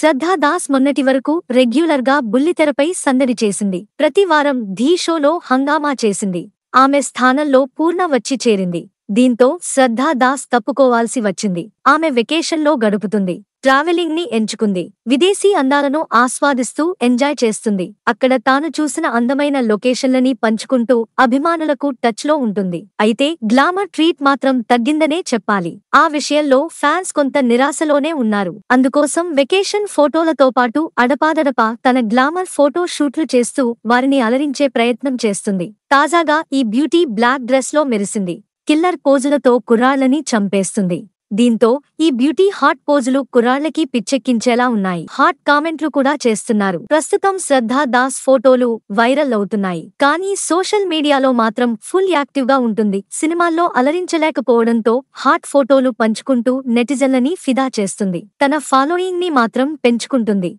శ్రద్ధా దాస్ మొన్నటి వరకు రెగ్యులర్గా బుల్లితెరపై సందడి చేసింది ప్రతి వారం ధీ షోలో హంగామా చేసింది ఆమె స్థానంలో పూర్ణ వచ్చి చేరింది దీంతో శ్రద్ధా దాస్ తప్పుకోవాల్సి వచ్చింది ఆమె వెకేషన్లో గడుపుతుంది ట్రావెలింగ్ ని ఎంచుకుంది విదేశీ అందాలను ఆస్వాదిస్తూ ఎంజాయ్ చేస్తుంది అక్కడ తాను చూసిన అందమైన లొకేషన్లని పంచుకుంటూ అభిమానులకు టచ్ లో ఉంటుంది అయితే గ్లామర్ ట్రీట్ మాత్రం తగ్గిందనే చెప్పాలి ఆ విషయంలో ఫ్యాన్స్ కొంత నిరాశలోనే ఉన్నారు అందుకోసం వెకేషన్ ఫోటోలతో పాటు అడపాదడపా తన గ్లామర్ ఫోటో షూట్లు చేస్తూ వారిని అలరించే ప్రయత్నం చేస్తుంది తాజాగా ఈ బ్యూటీ బ్లాక్ డ్రెస్ లో మెరిసింది కిల్లర్ పోజులతో కుర్రాళ్లని చంపేస్తుంది దీంతో ఈ బ్యూటీ హాట్ పోజులు కుర్రాళ్లకి పిచ్చెక్కించేలా ఉన్నాయి హాట్ కామెంట్లు కూడా చేస్తున్నారు ప్రస్తుతం శ్రద్ధా దాస్ ఫోటోలు వైరల్ అవుతున్నాయి కానీ సోషల్ మీడియాలో మాత్రం ఫుల్ యాక్టివ్ గా ఉంటుంది సినిమాల్లో అలరించలేకపోవడంతో హాట్ ఫోటోలు పంచుకుంటూ నెటిజన్లని ఫిదా చేస్తుంది తన ఫాలోయింగ్ ని మాత్రం పెంచుకుంటుంది